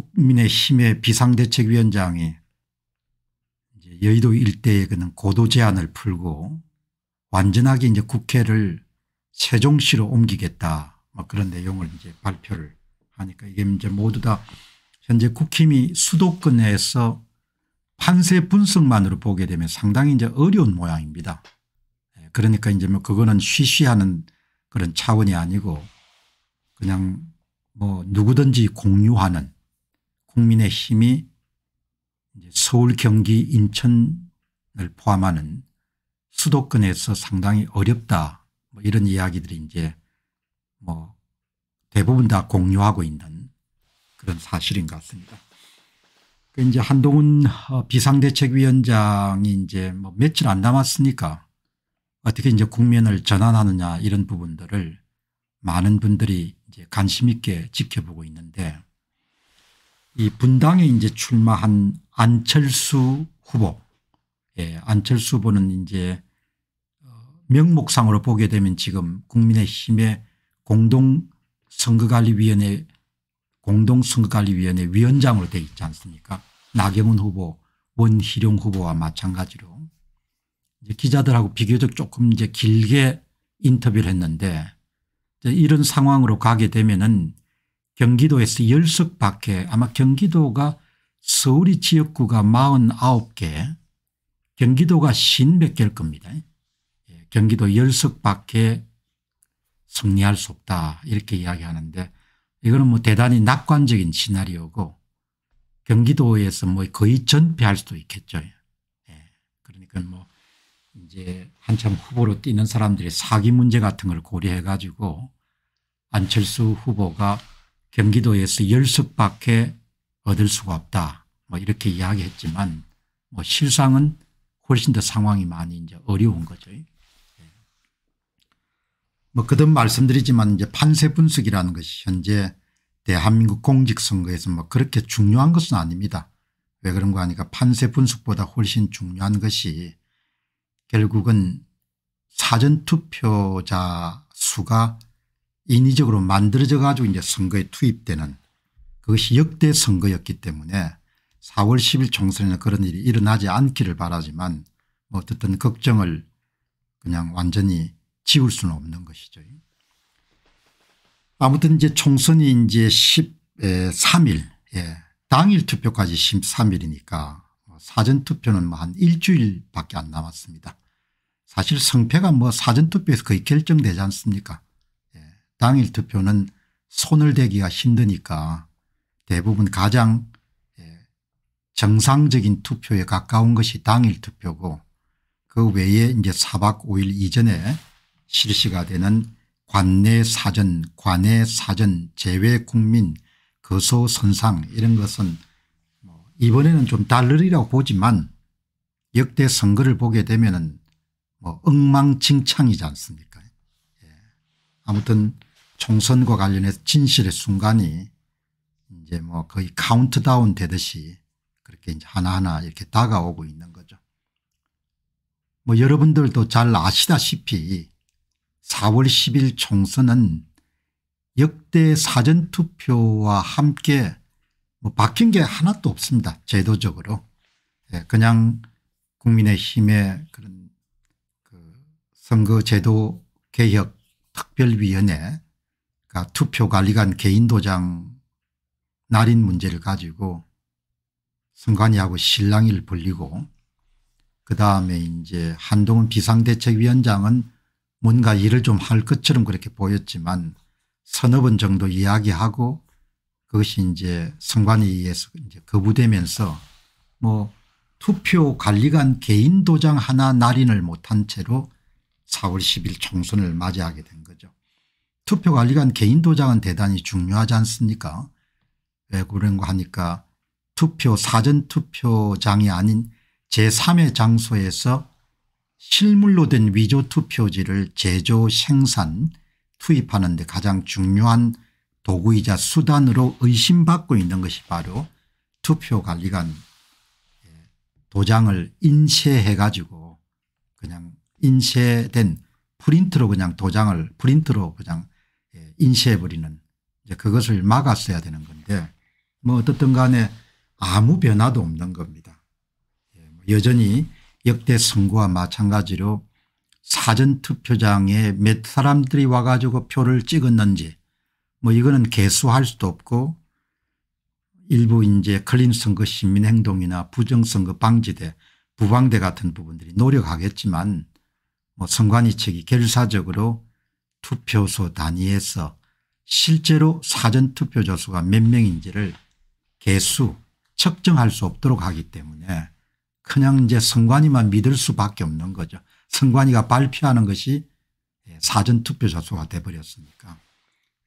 국민의힘의 비상대책위원장이 여의도 일대에 그는 고도 제한을 풀고 완전하게 이제 국회를 세종시로 옮기겠다 그런 내용을 이제 발표를 하니까 이게 이제 모두 다 현재 국힘이 수도권 내에서 판세 분석만으로 보게 되면 상당히 이제 어려운 모양입니다. 예, 그러니까 이제 뭐 그거는 쉬쉬하는 그런 차원이 아니고 그냥 뭐 누구든지 공유하는 국민의힘이 서울 경기 인천을 포함하는 수도권에서 상당히 어렵다 뭐 이런 이야기들이 이제 뭐 대부분 다 공유하고 있는 그런 사실인 것 같습니다. 그 이제 한동훈 어, 비상대책위원장이 이제 뭐 며칠 안 남았으니까 어떻게 이제 국면을 전환하느냐 이런 부분들을 많은 분들이 이제 관심 있게 지켜보고 있는데 이 분당에 이제 출마한 안철수 후보 예, 안철수 후보는 이제 어, 명목상으로 보게 되면 지금 국민의힘의 공동선거관리위원회 공동선거관리위원회 위원장으로 되어 있지 않습니까 나경원 후보 원희룡 후보와 마찬가지로 이제 기자들하고 비교적 조금 이제 길게 인터뷰를 했는데 이런 상황으로 가게 되면은 경기도에서 열석 밖에 아마 경기도가 서울이 지역구가 49개 경기도가 50몇 겁니다. 예, 경기도 열석 밖에 승리할 수 없다 이렇게 이야기하는데 이거는 뭐 대단히 낙관적인 시나리오고 경기도에서 뭐 거의 전패할 수도 있겠죠. 예. 그러니까 뭐 이제 한참 후보로 뛰는 사람들이 사기 문제 같은 걸 고려해 가지고 안철수 후보가 경기도에서 열 석밖에 얻을 수가 없다. 뭐 이렇게 이야기했지만 뭐 실상은 훨씬 더 상황이 많이 이제 어려운 거죠. 예. 뭐 그든 말씀드리지만 이제 판세 분석이라는 것이 현재 대한민국 공직선거에서 뭐 그렇게 중요한 것은 아닙니다. 왜 그런가 하니까 판세 분석보다 훨씬 중요한 것이 결국은 사전투표자 수가 인위적으로 만들어져 가지고 이제 선거에 투입되는 그것이 역대 선거였기 때문에 4월 10일 총선에는 그런 일이 일어나지 않기를 바라지만 뭐어떻든 걱정을 그냥 완전히 지울 수는 없는 것이죠. 아무튼 이제 총선이 이제 13일 예. 당일 투표까지 13일이니까 뭐 사전투표는 뭐 한 일주일밖에 안 남았습니다. 사실 성패가 뭐 사전투표에서 거의 결정되지 않습니까 당일 투표는 손을 대기가 힘드니까 대부분 가장 예, 정상적인 투표에 가까운 것이 당일 투표고 그 외에 이제 4박 5일 이전에 실시가 되는 관내 사전 관내 사전 제외 국민 거소 선상 이런 것은 뭐 이번에는 좀 달르리라고 보지만 역대 선거를 보게 되면 은뭐 엉망진창이지 않습니까 예. 아무튼 총선과 관련해서 진실의 순간이 이제 뭐 거의 카운트다운 되듯이 그렇게 이제 하나하나 이렇게 다가오고 있는 거죠. 뭐 여러분들도 잘 아시다시피 4월 10일 총선은 역대 사전투표와 함께 뭐 바뀐 게 하나도 없습니다. 제도적으로. 예, 그냥 국민의힘의 그런 그 선거제도 개혁 특별위원회 아, 투표관리관 개인도장 날인 문제를 가지고 선관위하고 실랑이를 벌리고 그다음에 이제 한동훈 비상대책위원장은 뭔가 일을 좀 할 것처럼 그렇게 보였지만 서너 번 정도 이야기하고 그것이 이제 선관위에 서 이제 거부되면서 뭐 투표 관리관 개인 도장 하나 날인을 못한 채로 4월 10일 총선을 맞이하게 된 거죠. 투표 관리관 개인 도장은 대단히 중요하지 않습니까 왜 그런 거 하니까 투표 사전투표장이 아닌 제3의 장소에서 실물로 된 위조 투표지를 제조 생산 투입하는 데 가장 중요한 도구이자 수단으로 의심받고 있는 것이 바로 투표관리관 예, 도장을 인쇄해 가지고 그냥 인쇄된 프린트로 그냥 도장을 프린트로 그냥 예, 인쇄해버리는 이제 그것을 막았어야 되는 건데 뭐 어떻든 간에 아무 변화도 없는 겁니다. 예, 뭐 여전히 역대 선거와 마찬가지로 사전투표장에 몇 사람들이 와가지고 표를 찍었는지 뭐 이거는 개수할 수도 없고 일부 이제 클린선거 시민행동이나 부정선거 방지대 부방대 같은 부분들이 노력하겠지만 뭐 선관위측이 결사적으로 투표소 단위에서 실제로 사전투표 조수가 몇 명인지를 개수 측정할 수 없도록 하기 때문에 그냥 이제 선관위만 믿을 수밖에 없는 거죠. 선관위가 발표하는 것이 예, 사전투표 조수가 돼버렸으니까.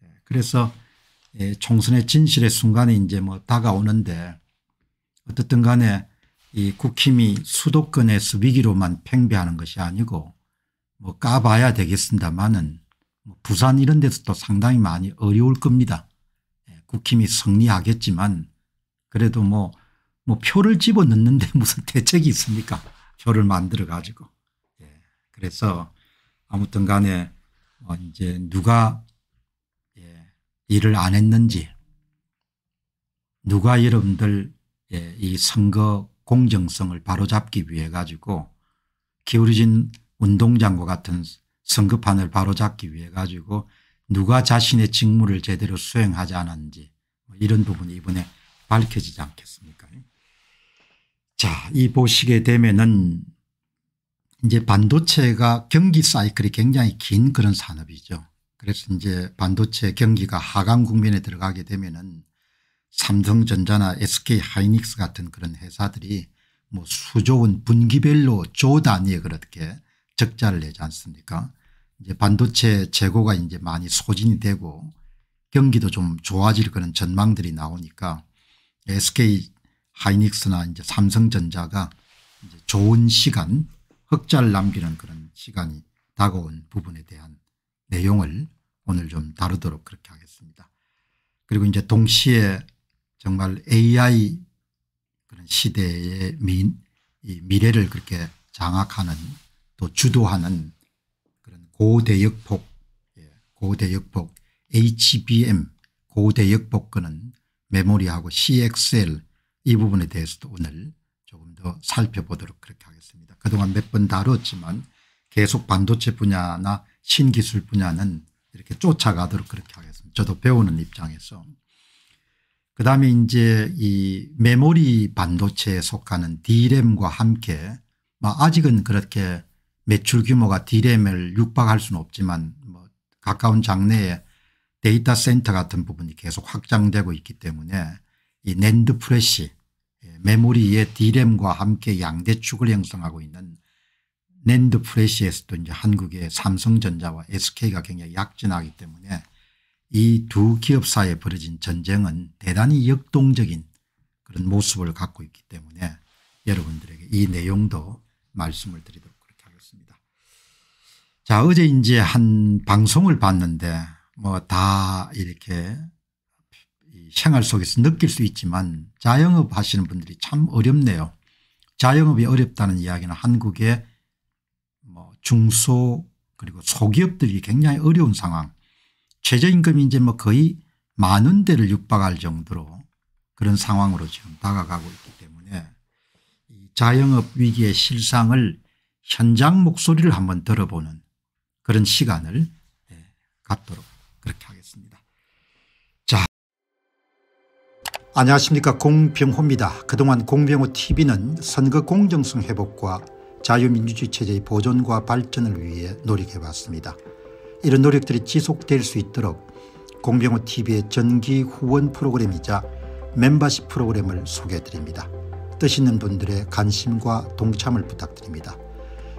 예, 그래서 예, 총선의 진실의 순간에 이제 뭐 다가오는데 어떻든 간에 이 국힘이 수도권에서 위기로만 팽배하는 것이 아니고 뭐 까봐야 되겠습니다만은 뭐 부산 이런 데서도 상당히 많이 어려울 겁니다. 예, 국힘이 승리하겠지만 그래도 뭐, 뭐 표를 집어 넣는데 무슨 대책이 있습니까? 표를 만들어 가지고. 예. 그래서 아무튼 간에 어 이제 누가 예. 일을 안 했는지 누가 여러분들 예. 이 선거 공정성을 바로잡기 위해 가지고 기울어진 운동장과 같은 성급판을 바로잡기 위해 가지고 누가 자신의 직무를 제대로 수행하지 않았는지 뭐 이런 부분이 이번에 밝혀지지 않겠습니까 자, 이 보시게 되면은 이제 반도체가 경기 사이클이 굉장히 긴 그런 산업이죠. 그래서 이제 반도체 경기가 하강 국면에 들어가게 되면은 삼성전자나 SK 하이닉스 같은 그런 회사들이 뭐 수조원 분기별로 조 단위에 그렇게 적자를 내지 않습니까? 이제 반도체 재고가 이제 많이 소진이 되고 경기도 좀 좋아질 그런 전망들이 나오니까 SK 하이닉스나 이제 삼성전자가 이제 좋은 시간 흑자를 남기는 그런 시간이 다가온 부분에 대한 내용을 오늘 좀 다루도록 그렇게 하겠습니다. 그리고 이제 동시에 정말 AI 그런 시대의 미, 미래를 그렇게 장악하는 또 주도하는 고대역폭, 예, 고대역폭, HBM, 고대역폭근은 메모리하고 CXL 이 부분에 대해서도 오늘 조금 더 살펴보도록 그렇게 하겠습니다. 그동안 몇 번 다뤘지만 계속 반도체 분야나 신기술 분야는 이렇게 쫓아가도록 그렇게 하겠습니다. 저도 배우는 입장에서. 그 다음에 이제 이 메모리 반도체에 속하는 D램과 함께 뭐 아직은 그렇게 매출 규모가 디램을 육박할 수는 없지만 뭐 가까운 장래에 데이터 센터 같은 부분이 계속 확장되고 있기 때문에 이 낸드 프레시 예, 메모리의 디램과 함께 양대축을 형성하고 있는 낸드 프레시에서도 이제 한국의 삼성전자와 SK가 굉장히 약진하기 때문에 이 두 기업 사이에 벌어진 전쟁은 대단히 역동적인 그런 모습을 갖고 있기 때문에 여러분들에게 이 내용도 말씀을 드리도록 하겠습니다. 자 어제 이제 한 방송을 봤는데 뭐 다 이렇게 생활 속에서 느낄 수 있지만 자영업 하시는 분들이 참 어렵네요. 자영업이 어렵다는 이야기는 한국의 뭐 중소 그리고 소기업들이 굉장히 어려운 상황 최저임금이 이제 뭐 거의 많은 대를 육박할 정도로 그런 상황으로 지금 다가가고 있기 때문에 자영업 위기의 실상을 현장 목소리를 한번 들어보는 그런 시간을 네, 갖도록 그렇게 하겠습니다. 자, 안녕하십니까 공병호입니다. 그동안 공병호TV는 선거 공정성 회복과 자유민주주의 체제의 보존과 발전을 위해 노력해왔습니다. 이런 노력들이 지속될 수 있도록 공병호TV의 전기 후원 프로그램이자 멤버십 프로그램을 소개해드립니다. 뜻 있는 분들의 관심과 동참을 부탁드립니다.